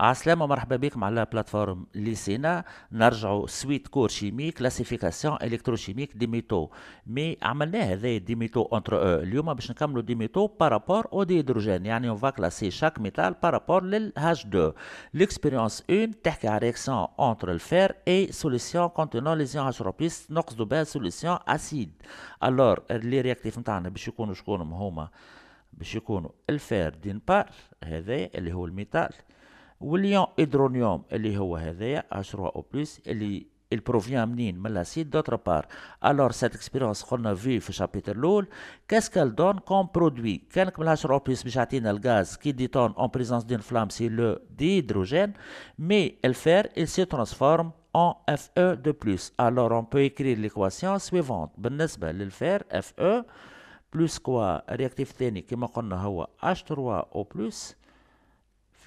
عسلامة مرحبا بكم على بلاتفورم سينا نرجعو سويت كور شيمي كلاسيفيكاسيون الكتروشيميك دي ميتو مي عملناه هذا دي ميتو اونتر او اليوم باش نكملوا دي ميتو بارابور او دي هيدروجين يعني اون فا كلاسي شاك ميتال بارابور لل h 2 ليكسبيريونس 1 تحكي على ريكسيون اونتر الفير اي سوليسيون كونتينون ليزيون هاش روبليس نقصدوا بها سوليسيون اسيد الور لي رياكتيف نتاعنا باش يكونوا شكونهم هما باش يكونوا الفير دين بار هذا اللي هو الميتال واليون هيدرونيوم اللي هو هذايا H3O+, اللي il provient منين من لاسيد دوتر بار الور سات اكسبيريونس قلنا في في الشابيتر الاول كاس كال دون كوم برودوي كانك من 10 بلس باش يعطينا الغاز كي ديتون اون بريزونس دون فلام سي لو ديهيدروجين مي الفير ال سي ترانسفورم en Fe e de plus. Alors, on peut écrire l'équation suivante. بالنسبة للفير Fe plus quoi réactif ثاني كما قلنا هو H3O plus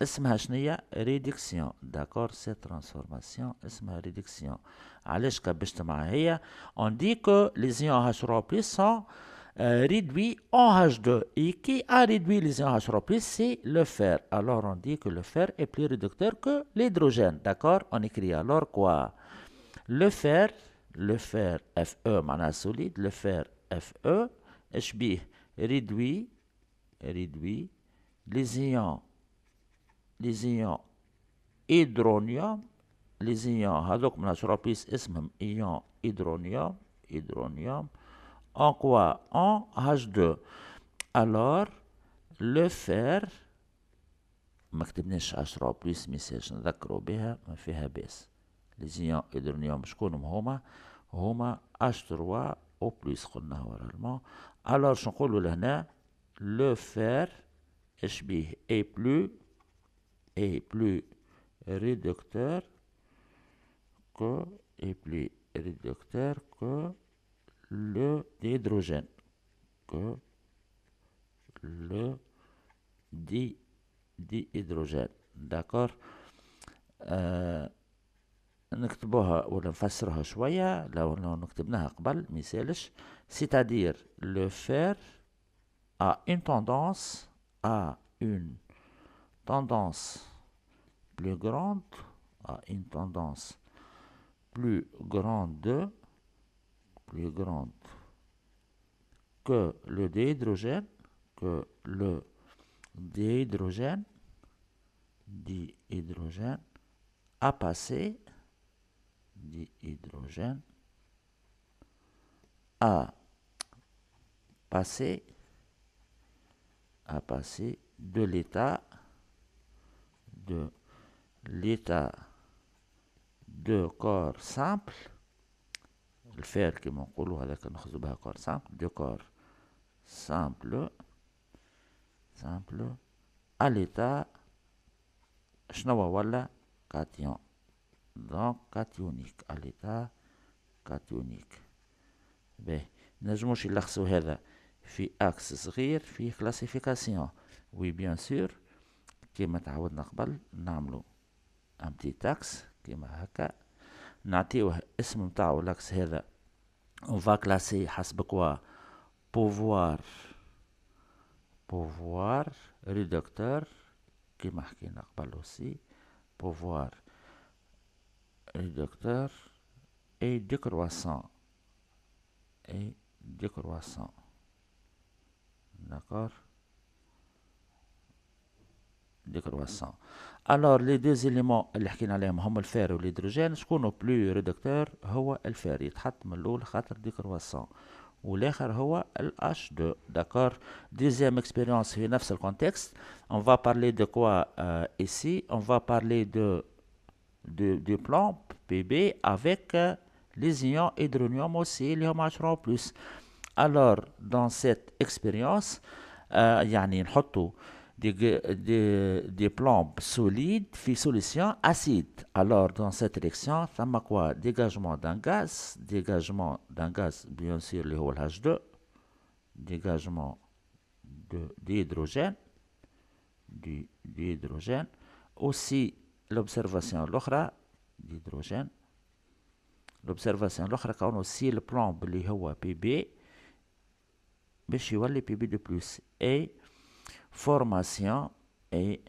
D'accord, c'est transformation داكور سي réduction. allez ريدكسيون علاش كبشت معها dit On dit que les ions h 3 sont sont en H2. Et qui a réduit les ions H3+, c'est le fer. Alors on dit que le fer est plus réducteur que l'hydrogène. D'accord On écrit alors quoi Le fer, le fer Fe, mana solide, le fer Fe, HB, réduit, réduit les ions لي ions هيدرونيوم لي ions هذوك من اشروبيس اسمهم ايون هيدرونيوم هيدرونيوم ان كوا ان H2 alors لو فير ما كتبناش 10 بليس ميساج نذكروا بها ما فيها باس لي زيون هيدرونيوم شكونهم هما هما اش 3 او بليس قلنا ورالمون الوغ شنقولوا لهنا لو فير اش بيه اي بلو est plus réducteur que, est plus réducteur que le dihydrogène Que le dihydrogène. D'accord euh, نكتبوها ولا نفسروها شوية لو نكتبناها قبل مثالش c'est-à-dire le fer a une tendance à une tendance plus grande a une tendance plus grande, plus grande que le déhydrogène, que le dihydrogène, dihydrogène passé dit dihydrogène a passé à passer de l'état de l'état دو كور سامبل الفعل كيما نقولو هذاك نخزو بها كور سامبل دو كور سامبل سامبل اليتا شنو ولا كاتيون دونك كاتيونيك اليتا كاتيونيك باهي نجموش يلخصو هذا في اكس صغير في كلاسيفيكاسيون وي بيان سور كيما تعودنا قبل نعملو Un petit taxe qui ma haka. Nati, il est mon tao lax heda. On va classer hasbekwa pouvoir, pouvoir réducteur, qui ma haka, n'a pas aussi, pouvoir réducteur et décroissant, et décroissant. D'accord les croissants. Alors, les deux éléments qui sont le fer et l'hydrogène, ce qu'on a plus réducteur, c'est le fer. Il est le fer des croissants. Ou l'autre, c'est le H2. D'accord Deuxième expérience, c'est dans le contexte. On va parler de quoi euh, ici On va parler de, de, du plan PB avec euh, les ions hydronium aussi, les H3 en plus. Alors, dans cette expérience, il y a une des, des, des, plombes solides, fait solution acide. Alors, dans cette réaction, ça m'a quoi Dégagement d'un gaz, dégagement d'un gaz, bien sûr, le h 2 dégagement d'hydrogène, du d'hydrogène, aussi l'observation l'autre d'hydrogène, l'observation on a aussi le plomb, le PB, mais je vois les PB de plus. Et formation et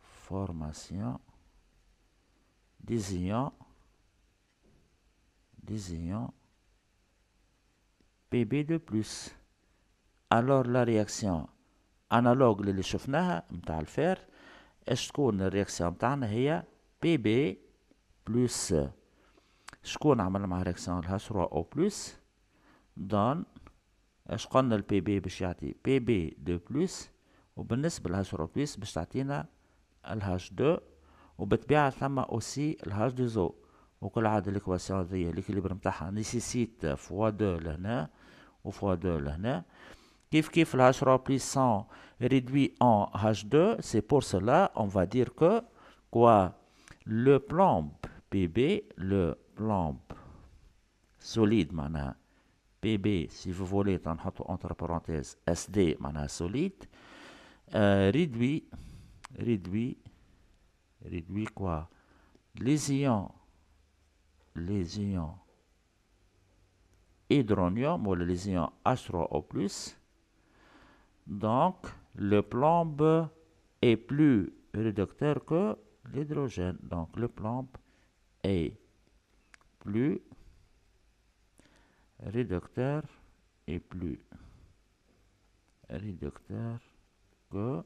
formation des ions pb de plus alors la réaction analogue les chauffeurs le fer est ce qu'on a réaction pb plus ce qu'on a réaction la réaction au plus donne je connais le pb, je pb de plus. Et par h le h2. Et je lui aussi le h2. Et la équation de l'équilibre nécessite fois 2 ici. Et x2 ici. le h3+, est réduit en h2, c'est pour cela qu'on va dire que le plan pb, le plomb solide, cest le plan solide, BB, si vous voulez, on met entre parenthèses, SD, solide solide. Euh, réduit Réduit. réduit quoi Les ions, les ions hydronium ou les ions H3O+, donc le plomb est plus réducteur que l'hydrogène. Donc le plomb est plus réducteur est plus réducteur que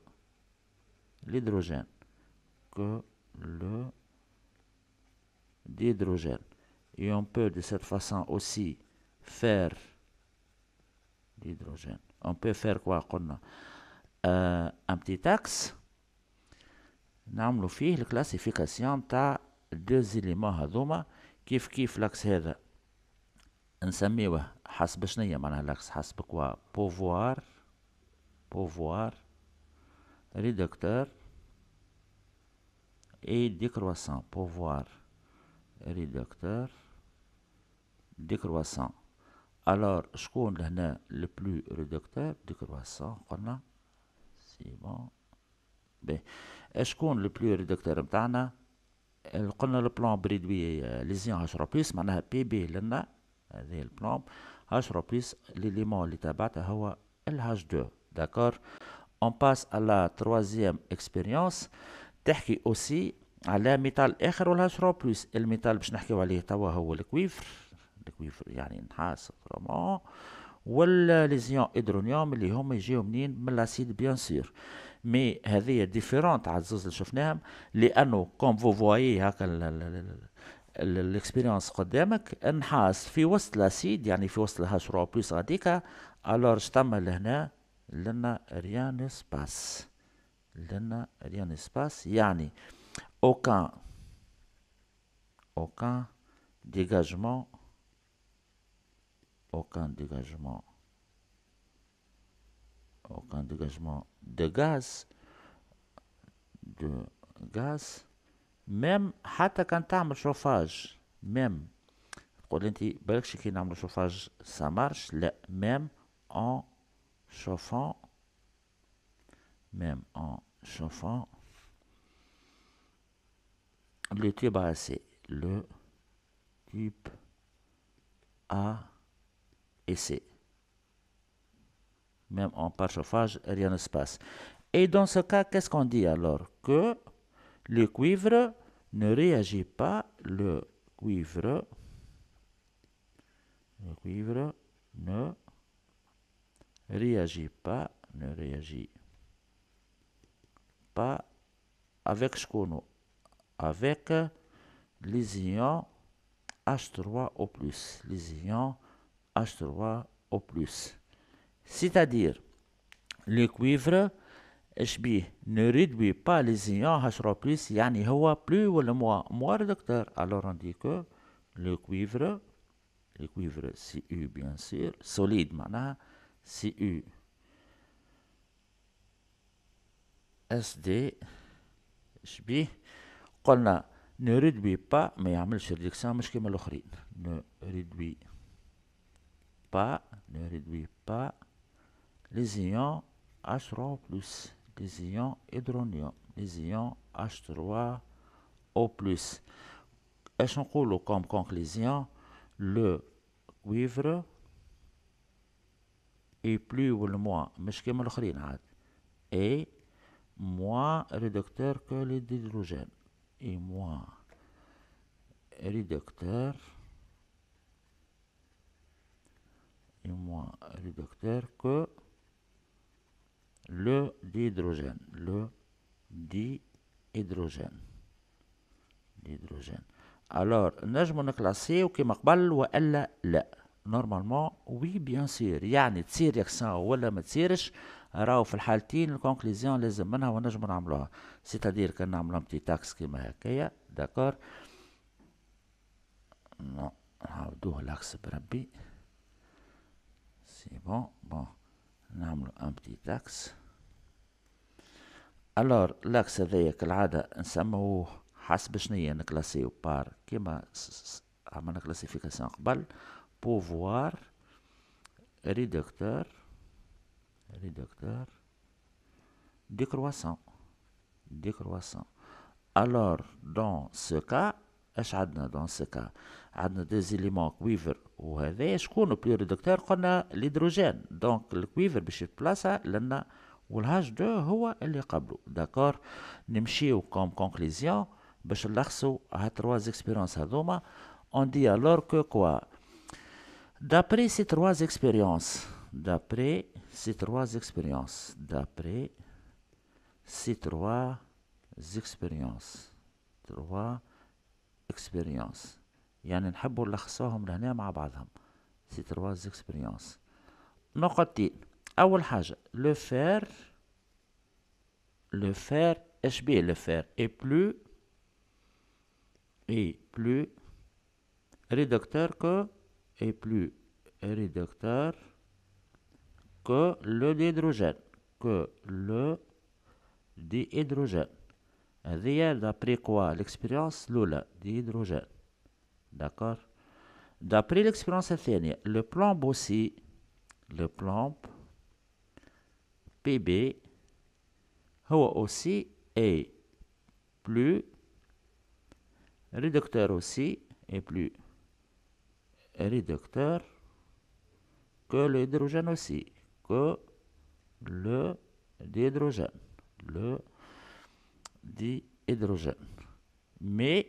l'hydrogène, que le d'hydrogène. Et on peut de cette façon aussi faire l'hydrogène. On peut faire quoi qu'on a euh, un petit axe. نعملو فيه الكلاسيفيكاسيون تاع deux éléments هذوما كيف كيف لاكس هذا نسميوه حسب شنية à لاكس حسب et décroissant. Pouvoir réducteur, décroissant. Alors, je compte le plus réducteur, décroissant, C'est bon. Ben, je qu'on le plus réducteur, elle a le plan réduit euh, les plus, le plus هذه البلومب H reprise ليليمون اللي تابعتها هو ال هاش دو داكور اون باس على لا تروازيام اكسبيريونس تحكي اوسي على ميتال اخر ولا شرو بلس الميتال باش نحكيو عليه توا هو الكويفر الكويفر يعني نحاس فريمون والليزيون ادرونيوم اللي هما يجيو منين من لاسيد بيان سور مي هذه ديفيرونت على الزوز اللي شفناهم لانه كوم فو فوايي هكا الاكسبيريونس قدامك انحاس في وسط لاسيد يعني في وسط الهاش بلس غاديكا الور ثم لهنا لنا ريان سباس لنا ريان سباس يعني اوكان اوكان ديجاجمون aucun dégagement aucun dégagement de gaz de gaz Même, même, chauffage. Même, quand on est chauffage, ça marche. Même, en chauffant, même, en chauffant, l'été, bah, le e type A et C. Même en pas chauffage, rien ne se passe. Et dans ce cas, qu'est-ce qu'on dit alors que le cuivre ne réagit pas. Le cuivre, le cuivre ne réagit pas, ne réagit pas avec ce qu'on a, avec les ions H3O+, les ions H3O+. C'est-à-dire, le cuivre Hb, ne réduit pas les ions h plus, il n'y a plus ou mois Moi, le docteur, alors on dit que le cuivre, le cuivre CU, bien sûr, solide, si U. SD, je ne réduit pas, mais il y a mais ne réduit pas les ions H3 plus les ions hydronium, les ions H3O+. Et ce comme conclusion le cuivre est plus ou moins, mais je et moins réducteur que l'hydrogène et moins réducteur et moins réducteur que le dihydrogène. Le dihydrogène. L'hydrogène. Alors, نجم نكلاسيو كيما قبل bien لا نورمالمون وي بيان سير يعني تصير petit ولا ما تصيرش راهو في الحالتين الكونكليزيون لازم منها ونجم نعملوها سيتادير كان نعملو que تاكس كيما هكايا داكور نو نعاودوه لاكس بربي سي بون بون نعملو un petit تاكس الور لاكس هذايا كالعادة نسموه حسب شنيا نكلاسيو بار كيما عملنا كلاسيفيكاسيون قبل بوفوار ريدكتور ريدكتور دي كرواسون الور دون سو كا اش عندنا دون سو كا عندنا دو زيليمون كويفر وهذا شكون بلي ريدكتور قلنا الهيدروجين دونك الكويفر باش يتبلاصا لنا والهاج دو هو اللي قبله داكور نمشيو كوم كونكليزيون باش نلخصو ها تروا زيكسبيريونس هذوما اون دي الور كو كوا دابري سي تروا زيكسبيريونس دابري سي تروا زيكسبيريونس دابري سي تروا زيكسبيريونس تروا اكسبيرونس يعني نحبوا نلخصوهم لهنا مع بعضهم سي تروا زيكسبيريونس نقطتين اول حاجه لو le fer, le fer Hb, le fer اي plus اي réducteur que est plus réducteur que le dihydrogène que le dihydrogène d'après quoi l'expérience Lula, dihydrogène d'accord d'après l'expérience le plomb aussi le plomb PB, هو aussi est plus, réducteur aussi est plus réducteur que l'hydrogène aussi, que le d'hydrogène, le dihydrogène. Mais,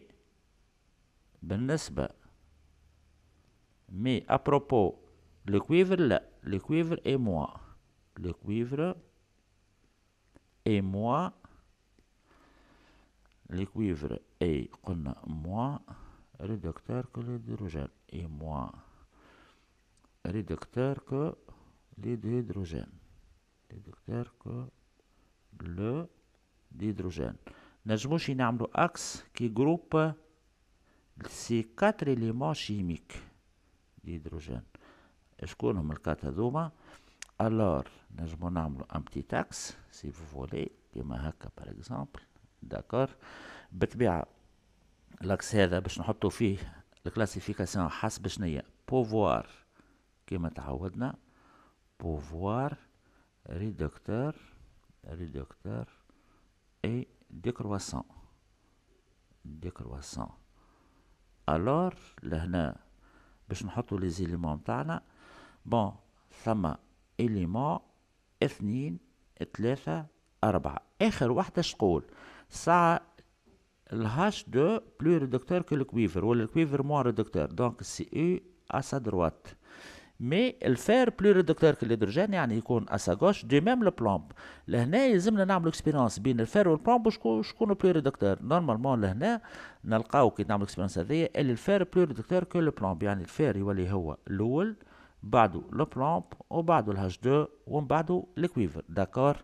بالنسبة mais à propos, le cuivre le cuivre est moins. Le cuivre et moi, le cuivre et moi réducteur que le et moi réducteur que le réducteur que le hydrogène. Nous un axe qui groupe ces quatre éléments chimiques, d'hydrogène. Est-ce qu'on a الور نجمو نعملو ان بتي تاكس سي فو فولي كيما هكا باغ اكزومبل داكور بالطبيعة لاكس هذا باش نحطو فيه الكلاسيفيكاسيون حسب شنيا بوفوار كيما تعودنا بوفوار ريدكتور ريدكتور اي ديكرواسون ديكرواسون الور لهنا باش نحطو لي زيليمون تاعنا بون ثما إليمون اثنين ثلاثة أربعة آخر واحدة شقول ساعة الهاش دو بلو ريدكتور كو الكويفر مو موان ريدكتور دونك سي او أسا دروات مي الفير بلو ريدكتور كو الهيدروجين يعني يكون أسا غوش دو ميم البلومب لهنا يلزمنا نعملو اكسبيرونس بين الفير والبلومب وشكون شكون بلو ريدكتور نورمالمون لهنا نلقاو كي نعملو اكسبيرونس هذيا الفير بلو ريدكتور كو بلومب يعني الفير يولي هو الأول بعده بلومب وبعده الهاش دو ومن بعده الكويفر داكور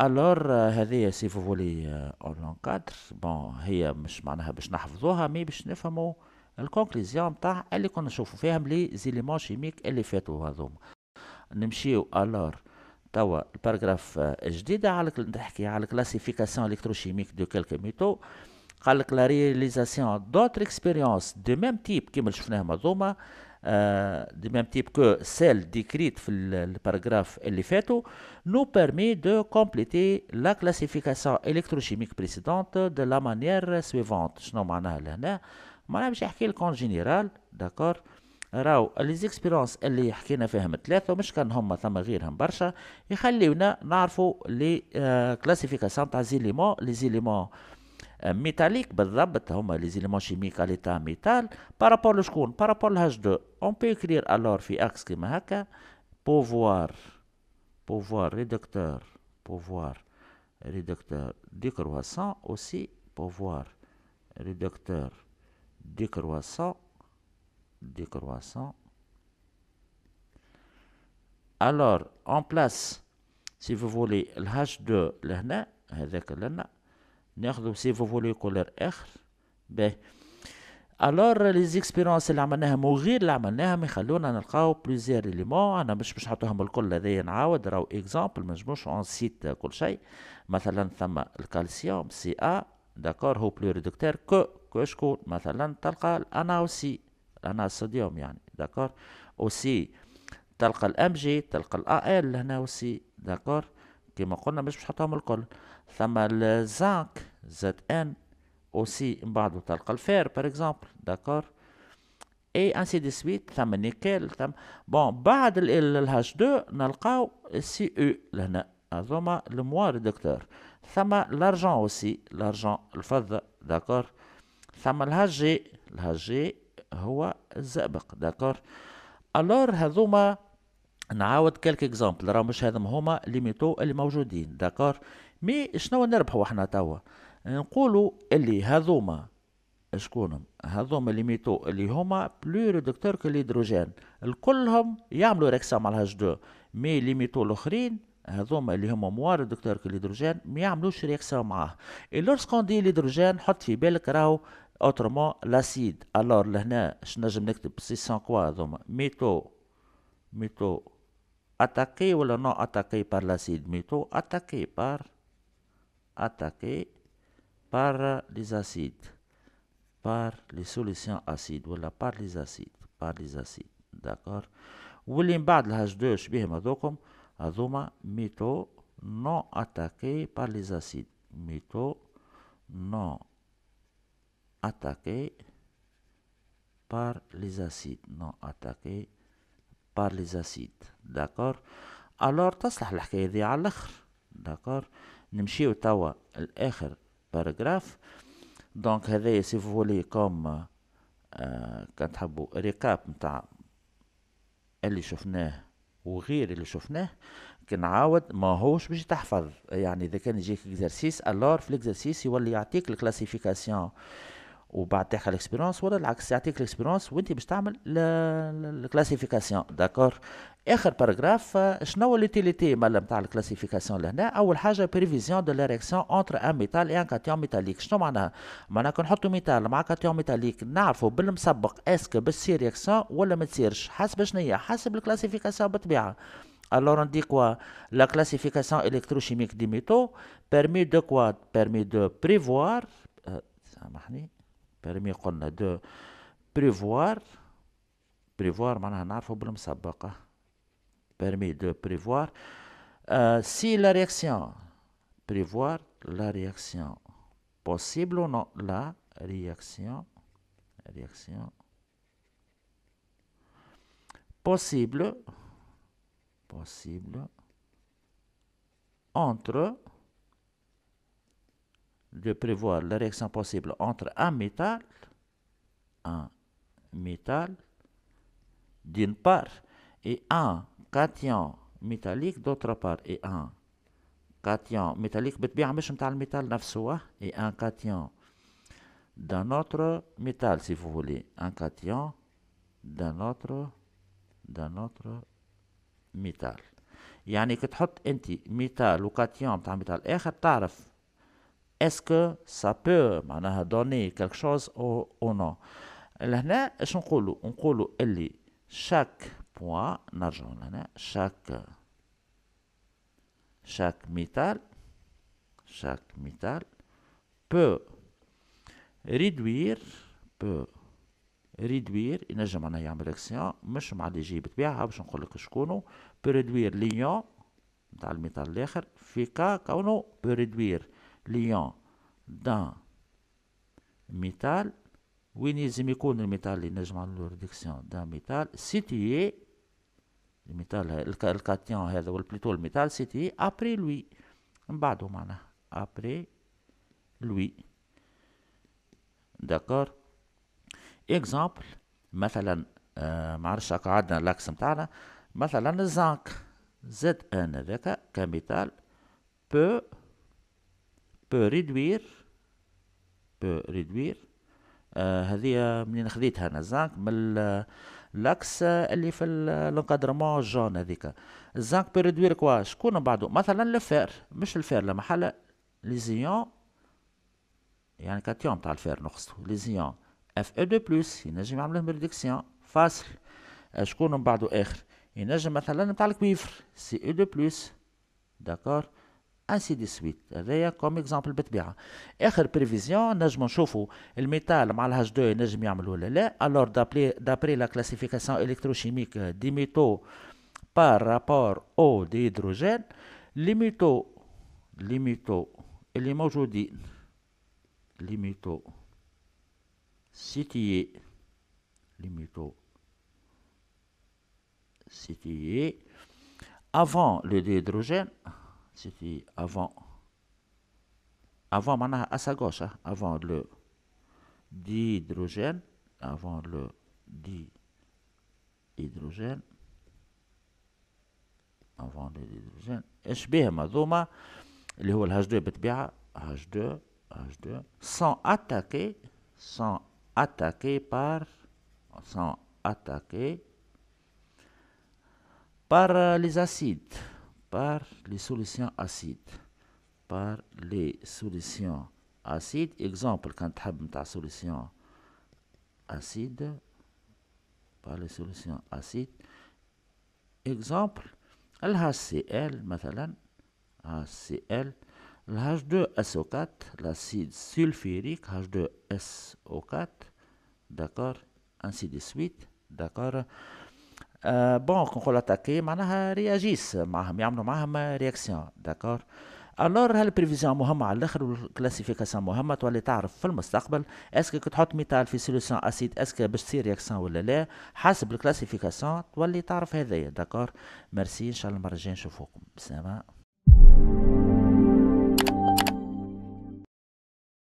الور هذه سي فولي اون كادر بون هي مش معناها باش نحفظوها مي باش نفهمو الكونكليزيون نتاع اللي كنا نشوفو فيهم لي زيليمون شيميك اللي فاتو هذوما نمشيو الور توا الباراغراف euh, جديدة على نحكي على كلاسيفيكاسيون الكتروشيميك دو كالكو ميتو Quelque la réalisation d'autres expériences du même type que mes fenêtres d'hommes celles décrites le paragraphe nous permet de compléter la classification électrochimique précédente de la manière suivante. Je ne m'en ai parlé. Mais je pense général les expériences et les pêchés ne Je ne suis pas un homme à ma gueule. Parce que il les classification des éléments les éléments euh, métallique les éléments chimiques à l'état métal. Par rapport au lh par rapport au H2, on peut écrire alors, sur axe qui pouvoir, pouvoir réducteur, pouvoir réducteur décroissant, aussi pouvoir réducteur décroissant, décroissant. Alors, en place, si vous voulez, le H2, le H2. فو سيفو كولور اخر باهي الور زيكسبيرونس اللي عملناها مو غير اللي ما يخلونا نلقاو بليزير اليمون انا مش باش نحطوهم الكل هذايا نعاود راهو اكزامبل نجموش اون سيت كل شيء مثلا ثم الكالسيوم سي ا داكور هو بلو ريدكتور كو كشكون شكون مثلا تلقى الانا او سي الانا الصوديوم يعني داكور او سي تلقى الام جي تلقى الا ال هنا او سي داكور كيما قلنا مش باش نحطوهم الكل ثم الزنك زد ان او سي من بعد تلقى الفير بار اكزومبل داكور اي انسي دي سويت ثم نيكل ثم بون بعد ال الهاش دو نلقاو السي او لهنا هذوما الموار دكتور ثم لارجون اوسي لارجون الفضه داكور ثم الهاجي الهاجي هو الزئبق داكور الور هذوما نعاود كالك اكزامبل راه مش هذم هما لي ميتو اللي موجودين داكور مي شنو نربحو احنا توا نقولوا أه، اللي هذوما شكونهم هذوما اللي ميتو اللي هما بلو ريدكتور كالهيدروجين الكلهم يعملوا ريكسا مع الهج دو مي اللي ميتو الاخرين هذوما اللي هما موار دكتور كالهيدروجين ما يعملوش ريكسا معاه اي لورسكون دي الهيدروجين حط في بالك راهو اوترمون لاسيد الور لهنا شنجم نكتب سي سان كوا هذوما ميتو ميتو اتاكي ولا نو اتاكي بار لاسيد ميتو اتاكي بار اتاكي par les acides, par les solutions acides, voilà, par les acides, par les acides, d'accord Ou l'imbad, بعد الهاش 2 شبيهم هذوكم هذوما ميتو non اتاكي par les acides ميتو non اتاكي par les acides non attaqué par les acides d'accord alors تصلح la دي على الاخر d'accord نمشيو توا الاخر باراجراف دونك هذايا سي فولي كوم كان تحبوا ريكاب نتاع اللي شفناه وغير اللي شفناه كنعاود هوش باش تحفظ يعني اذا كان يجيك اكزرسيس الور في الاكزرسيس يولي يعطيك الكلاسيفيكاسيون وبعد تاخذ الاكسبيرونس ولا العكس يعطيك الاكسبيرونس وانت باش تعمل الكلاسيفيكاسيون داكور اخر باراجراف شنو ليتيليتي مال نتاع الكلاسيفيكاسيون لهنا اول حاجه بريفيزيون دو لاريكسيون اونتر ان ميتال اي ان كاتيون ميتاليك شنو معناها معناها كون نحطوا ميتال مع كاتيون ميتاليك نعرفوا بالمسبق اسكو باش تصير رياكسيون ولا ما تصيرش حسب شنو هي حسب الكلاسيفيكاسيون بالطبيعه Alors on dit quoi La classification électrochimique des métaux permet de quoi Permet de prévoir, euh, permis a de prévoir prévoir hein. permis de prévoir euh, si la réaction prévoir la réaction possible ou non la réaction réaction possible possible entre de prévoir la réaction possible entre un métal, un métal d'une part, et un cation métallique d'autre part, et un cation métallique, et un cation d'un autre métal, si vous voulez, un cation d'un autre, d'un autre métal. ou cation تحط métal ميتال وكاتيون تاع ميتال اخر تعرف est-ce que ça peut donner quelque chose ou, non لهنا اش نقولوا نقولوا اللي métal chaque métal peut réduire peut réduire ينجم معناها يعمل اكسيون مش مع اللي جي بطبيعه باش نقول لك شكونو peut réduire l'ion نتاع الميتال peut réduire liant d'un métal, ou de métal, le réduction d'un métal, situé, le métal, le cation, plutôt le métal, situé après lui. Après lui. D'accord Exemple, مثلاً, ما عرفش هكا عندنا لاكس نتاعنا مثلا الزنك qui métal, بو ريدوير بو ريدوير آه هذه منين خذيتها انا زانك من لاكس اللي في لونكادرمون الجون هذيك زانك بو ريدوير كوا شكون بعدو مثلا الفير مش الفير لا محل ليزيون يعني كاتيون تاع الفير لي ليزيون اف او دو بلوس ينجم يعملهم ريدكسيون فاصل آه، شكون من بعدو اخر ينجم مثلا نتاع الكويفر سي او دو بلوس داكور ainsi de suite, comme exemple de prévision, nous le métal, 2 nous le Alors, d'après la classification électrochimique euh, des métaux par rapport au déhydrogène, les métaux, les métaux, les aujourd'hui, les métaux avant le déhydrogène, c'était avant. Avant, maintenant, à sa gauche, hein, avant le dihydrogène avant le dihydrogène, avant le dihydrogène. اش بهم Le اللي هو 2 h h 2 h 2 sans attaquer, sans attaquer par, sans attaquer par les acides par les solutions acides. Par les solutions acides. Exemple, quand tu as une solution acide, par les solutions acides. Exemple, l'HCl, مثلا, HCl, l'H2SO4, l'acide sulfurique, H2SO4, d'accord, ainsi de suite, d'accord. بون كون نقول اتاكي معناها رياجيس معاهم يعملوا معاهم رياكسيون داكور الور بريفيزيون مهمة على الاخر والكلاسيفيكاسيون مهمة تولي تعرف في المستقبل اسكو كي تحط ميتال في سوليسيون اسيد اسكو باش تصير رياكسيون ولا لا حسب الكلاسيفيكاسيون تولي تعرف هذايا داكور ميرسي ان شاء الله المرة الجاية نشوفوكم بسلامة